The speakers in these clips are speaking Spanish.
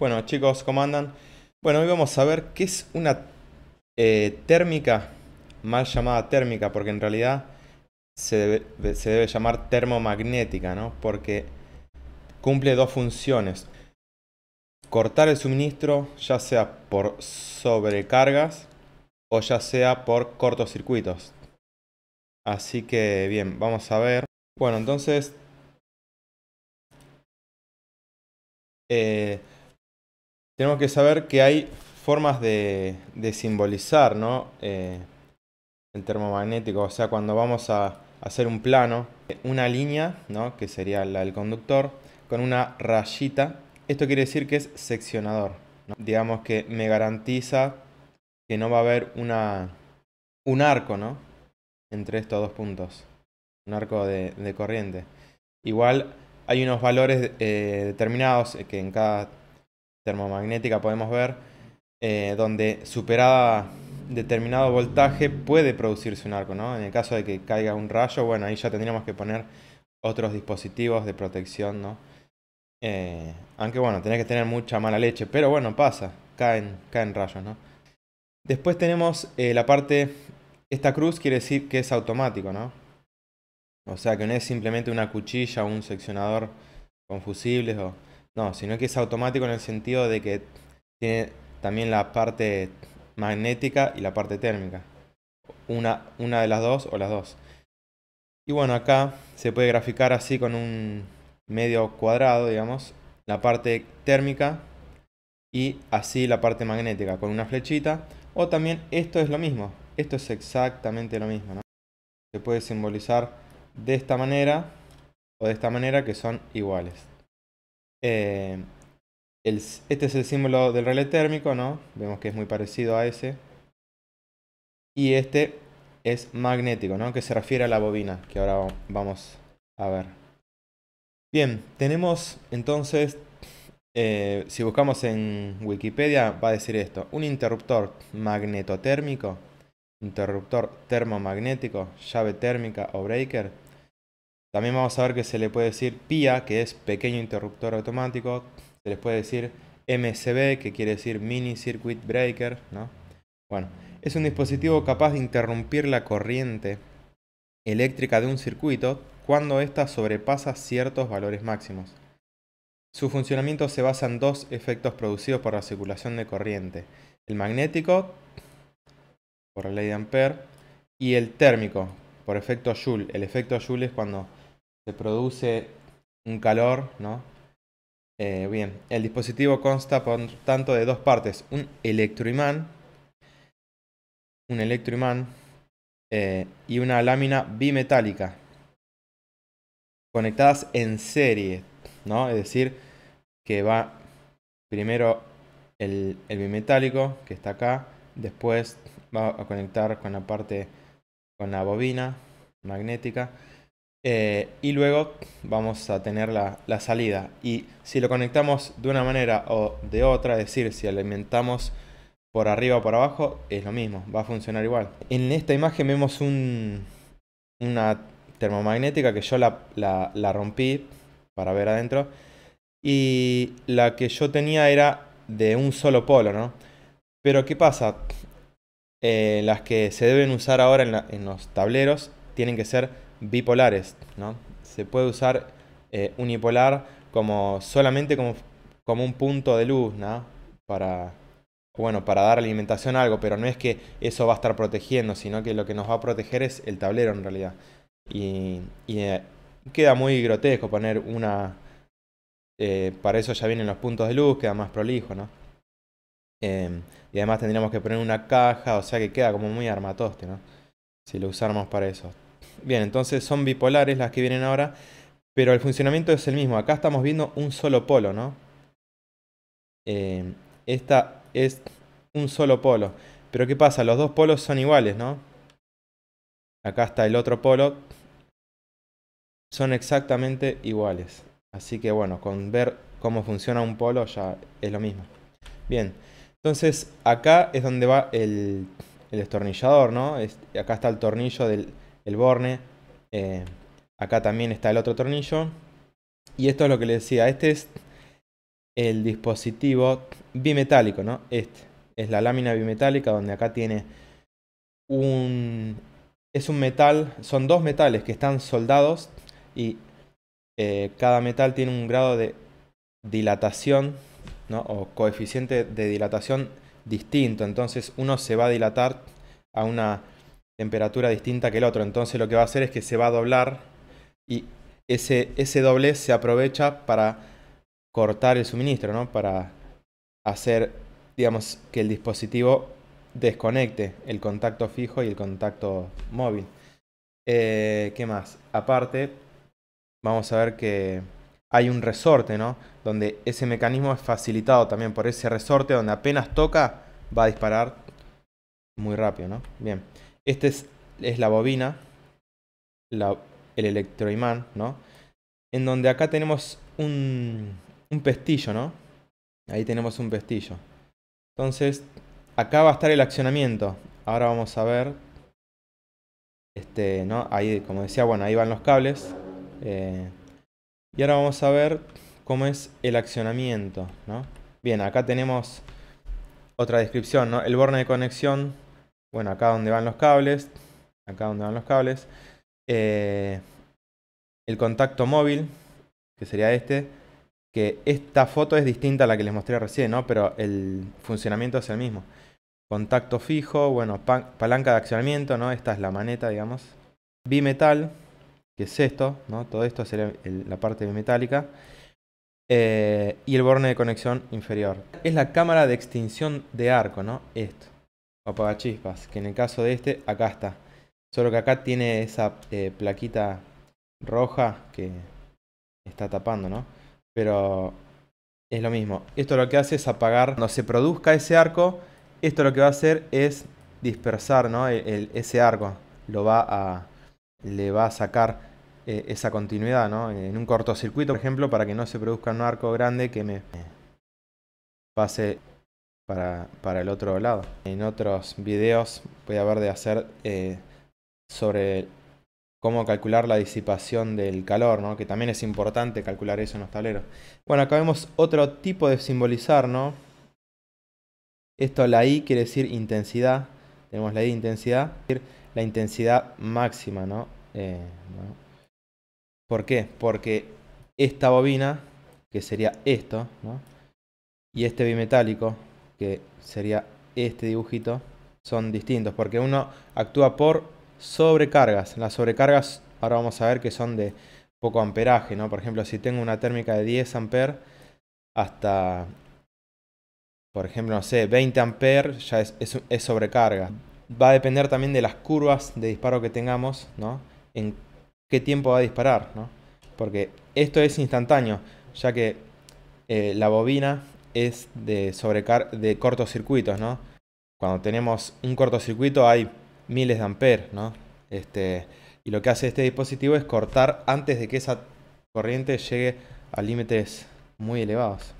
Bueno chicos, ¿cómo andan? Bueno, hoy vamos a ver qué es una eh, térmica, mal llamada térmica, porque en realidad se debe, llamar termomagnética, ¿no? Porque cumple dos funciones. Cortar el suministro, ya sea por sobrecargas o ya sea por cortocircuitos. Así que bien, vamos a ver. Bueno, entonces... Eh, tenemos que saber que hay formas de, simbolizar, ¿no? Eh, el termomagnético, o sea, cuando vamos a hacer un plano, una línea, ¿no? Que sería la del conductor, con una rayita. Esto quiere decir que es seccionador. Digamos que me garantiza que no va a haber una, un arco, ¿no? Entre estos dos puntos. Un arco de, corriente. Igual hay unos valores eh, determinados eh, que en cada termomagnética podemos ver, eh, donde superada determinado voltaje puede producirse un arco, ¿no? En el caso de que caiga un rayo, bueno, ahí ya tendríamos que poner otros dispositivos de protección, ¿no? Eh, aunque bueno, tenés que tener mucha mala leche, pero bueno, pasa, caen, caen rayos, ¿no? Después tenemos eh, la parte, esta cruz quiere decir que es automático, ¿no? O sea, que no es simplemente una cuchilla o un seccionador con fusibles o no, sino que es automático en el sentido de que tiene también la parte magnética y la parte térmica. Una, de las dos o las dos. Y bueno, acá se puede graficar así con un medio cuadrado, digamos, la parte térmica y así la parte magnética con una flechita. O también esto es lo mismo, esto es exactamente lo mismo. Se puede simbolizar de esta manera o de esta manera que son iguales. Eh, este es el símbolo del relé térmico, ¿no? Vemos que es muy parecido a ese. Y este es magnético, ¿no? Que se refiere a la bobina, que ahora vamos a ver. Bien, tenemos entonces, eh, si buscamos en Wikipedia, va a decir esto. Un interruptor magnetotérmico, interruptor termomagnético, llave térmica o breaker también vamos a ver que se le puede decir PIA, que es pequeño interruptor automático. Se les puede decir MCB, que quiere decir Mini Circuit Breaker, ¿no? Bueno, es un dispositivo capaz de interrumpir la corriente eléctrica de un circuito cuando ésta sobrepasa ciertos valores máximos. Su funcionamiento se basa en dos efectos producidos por la circulación de corriente, el magnético, por la ley de Ampere, y el térmico, por efecto Joule. El efecto Joule es cuando produce un calor, ¿no? Eh, bien, el dispositivo consta por tanto de dos partes, un electroimán, un electroimán eh, y una lámina bimetálica conectadas en serie, ¿no? Es decir, que va primero el, el bimetálico que está acá, después va a conectar con la parte, con la bobina magnética eh, y luego vamos a tener la, la, salida. Y si lo conectamos de una manera o de otra, es decir, si alimentamos por arriba o por abajo, es lo mismo, va a funcionar igual. En esta imagen vemos un, una termomagnética que yo la, la, rompí para ver adentro. Y la que yo tenía era de un solo polo, ¿no? Pero ¿qué pasa? Eh, las que se deben usar ahora en los tableros tienen que ser bipolares. ¿no? Se puede usar eh, unipolar como solamente como, un punto de luz, ¿no? Para, bueno, para dar alimentación a algo, pero no es que eso va a estar protegiendo, sino que lo que nos va a proteger es el tablero en realidad. Y, eh, queda muy grotesco poner una... Eh, para eso ya vienen los puntos de luz, queda más prolijo, ¿no? Em, y además tendríamos que poner una caja, o sea que queda como muy armatoste, ¿no? Si lo usáramos para eso. Bien, entonces son bipolares las que vienen ahora, pero el funcionamiento es el mismo. Acá estamos viendo un solo polo, ¿no? Eh, esta es un solo polo. Pero ¿qué pasa? Los dos polos son iguales, ¿no? Acá está el otro polo. Son exactamente iguales. Así que bueno, con ver cómo funciona un polo ya es lo mismo. Bien, entonces acá es donde va el, estornillador, destornillador, ¿no? acá está el tornillo del, el borne. Eh, acá también está el otro tornillo. Y esto es lo que le decía, este es el dispositivo bimetálico, ¿no? Este es la lámina bimetálica donde acá tiene un... Es un metal, son dos metales que están soldados y eh, cada metal tiene un grado de dilatación ¿no? o coeficiente de dilatación distinto. Entonces uno se va a dilatar a una temperatura distinta que el otro. Entonces lo que va a hacer es que se va a doblar y ese, ese doblez se aprovecha para cortar el suministro, ¿no? Para hacer, digamos, que el dispositivo desconecte el contacto fijo y el contacto móvil. Eh, ¿Qué más? Aparte, vamos a ver que hay un resorte, ¿no? Donde ese mecanismo es facilitado también por ese resorte donde apenas toca va a disparar muy rápido, ¿no? Bien. Esta es, es la bobina, el electroimán, ¿no? En donde acá tenemos un, un pestillo, ¿no? Ahí tenemos un pestillo. Entonces, acá va a estar el accionamiento. Ahora vamos a ver. Este, ¿no? Ahí, como decía, bueno, ahí van los cables. Eh, y ahora vamos a ver cómo es el accionamiento, ¿no? Bien, acá tenemos otra descripción, ¿no? El borne de conexión bueno, acá donde van los cables, acá donde van los cables, eh, el contacto móvil, que sería este, que esta foto es distinta a la que les mostré recién, ¿no? Pero el funcionamiento es el mismo. Contacto fijo, bueno, palanca de accionamiento, ¿no? Esta es la maneta, digamos. Bimetal, que es esto, ¿no? Todo esto sería la parte bimetálica. Eh, y el borne de conexión inferior. Es la cámara de extinción de arco, ¿no? Esto. Apaga chispas. que en el caso de este, acá está. Solo que acá tiene esa eh, plaquita roja que está tapando, ¿no? Pero es lo mismo. Esto lo que hace es apagar, cuando se produzca ese arco, esto lo que va a hacer es dispersar, ¿no? El, ese arco lo va a, le va a sacar eh, esa continuidad, ¿no? En un cortocircuito, por ejemplo, para que no se produzca un arco grande que me pase para, el otro lado. En otros videos voy a hablar de hacer eh, sobre cómo calcular la disipación del calor, que también es importante calcular eso en los tableros. Bueno, acá vemos otro tipo de simbolizar, ¿no? Esto la I quiere decir intensidad, tenemos la I intensidad, la intensidad máxima, eh, ¿Por qué? Porque esta bobina, que sería esto, ¿no? y este bimetálico, que sería este dibujito, son distintos, porque uno actúa por sobrecargas. Las sobrecargas ahora vamos a ver que son de poco amperaje, ¿no? Por ejemplo, si tengo una térmica de 10 amperes hasta, por ejemplo, no sé, 20 amperes, ya es, sobrecarga. Va a depender también de las curvas de disparo que tengamos, ¿no? En qué tiempo va a disparar, ¿no? Porque esto es instantáneo, ya que eh, la bobina es de, sobrecar de cortocircuitos, ¿no? Cuando tenemos un cortocircuito hay miles de amperes, ¿no? Este, y lo que hace este dispositivo es cortar antes de que esa corriente llegue a límites muy elevados.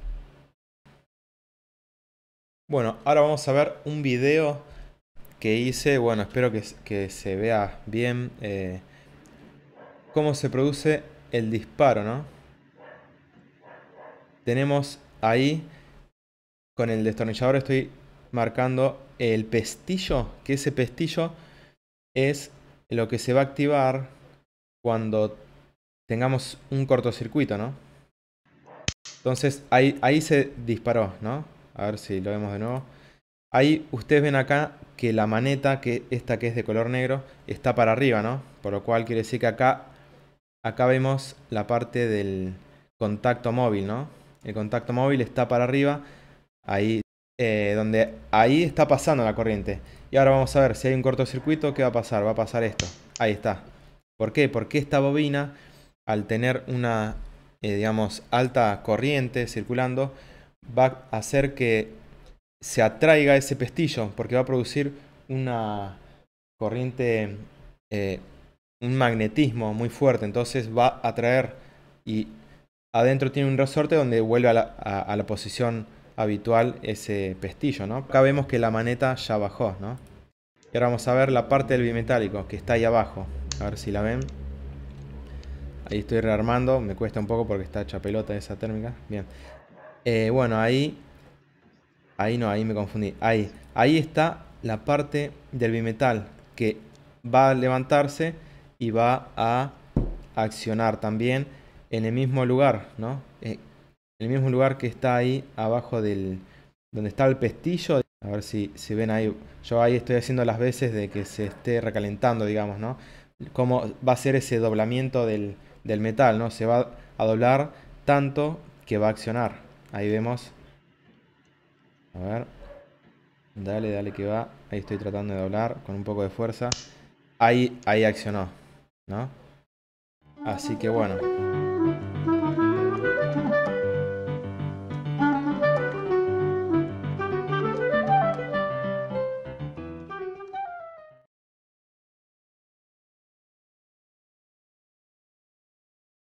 Bueno, ahora vamos a ver un video que hice, bueno, espero que, que se vea bien eh, cómo se produce el disparo, ¿no? Tenemos ahí con el destornillador estoy marcando el pestillo, que ese pestillo es lo que se va a activar cuando tengamos un cortocircuito, ¿no? Entonces ahí, ahí se disparó, ¿no? A ver si lo vemos de nuevo. Ahí ustedes ven acá que la maneta, que esta que es de color negro, está para arriba, ¿no? Por lo cual quiere decir que acá, acá vemos la parte del contacto móvil, ¿no? El contacto móvil está para arriba ahí eh, donde ahí está pasando la corriente. Y ahora vamos a ver si hay un cortocircuito, ¿qué va a pasar? Va a pasar esto. Ahí está. ¿Por qué? Porque esta bobina, al tener una, eh, digamos, alta corriente circulando, va a hacer que se atraiga ese pestillo, porque va a producir una corriente, eh, un magnetismo muy fuerte. Entonces va a atraer y adentro tiene un resorte donde vuelve a la posición habitual ese pestillo, ¿no? Acá vemos que la maneta ya bajó, ¿no? Y ahora vamos a ver la parte del bimetálico que está ahí abajo. A ver si la ven. Ahí estoy rearmando. Me cuesta un poco porque está hecha pelota esa térmica. Bien. Eh, bueno, ahí... Ahí no, ahí me confundí. Ahí. Ahí está la parte del bimetal que va a levantarse y va a accionar también en el mismo lugar, ¿no? el mismo lugar que está ahí abajo del donde está el pestillo. A ver si, se ven ahí. Yo ahí estoy haciendo las veces de que se esté recalentando, digamos, ¿no? Cómo va a ser ese doblamiento del, del metal, ¿no? Se va a doblar tanto que va a accionar. Ahí vemos. A ver. Dale, dale que va. Ahí estoy tratando de doblar con un poco de fuerza. Ahí, ahí accionó, ¿no? Así que bueno.